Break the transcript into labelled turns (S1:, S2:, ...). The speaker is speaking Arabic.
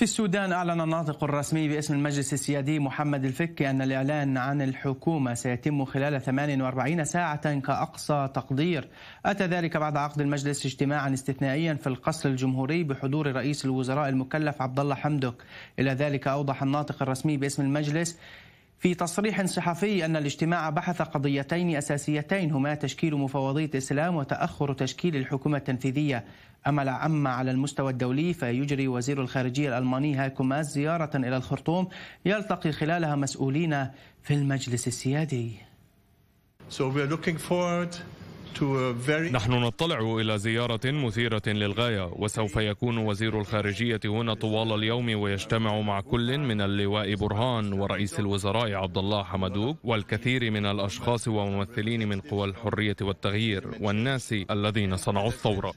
S1: في السودان أعلن الناطق الرسمي باسم المجلس السيادي محمد الفكي أن الإعلان عن الحكومة سيتم خلال 48 ساعة كأقصى تقدير أتى ذلك بعد عقد المجلس اجتماعا استثنائيا في القصر الجمهوري بحضور رئيس الوزراء المكلف عبد الله حمدك إلى ذلك أوضح الناطق الرسمي باسم المجلس في تصريح صحفي أن الاجتماع بحث قضيتين أساسيتين هما تشكيل مفوضية إسلام وتأخر تشكيل الحكومة التنفيذية أما عامة على المستوى الدولي فيجري وزير الخارجية الألماني هايكو ماس زيارة إلى الخرطوم يلتقي خلالها مسؤولين
S2: في المجلس السيادي.
S3: نحن نطلع إلى زيارة مثيرة للغاية وسوف يكون وزير الخارجية هنا طوال اليوم ويجتمع مع كل من اللواء برهان ورئيس الوزراء عبد الله حمدوك والكثير من الأشخاص وممثلين من قوى الحرية والتغيير والناس الذين صنعوا الثورة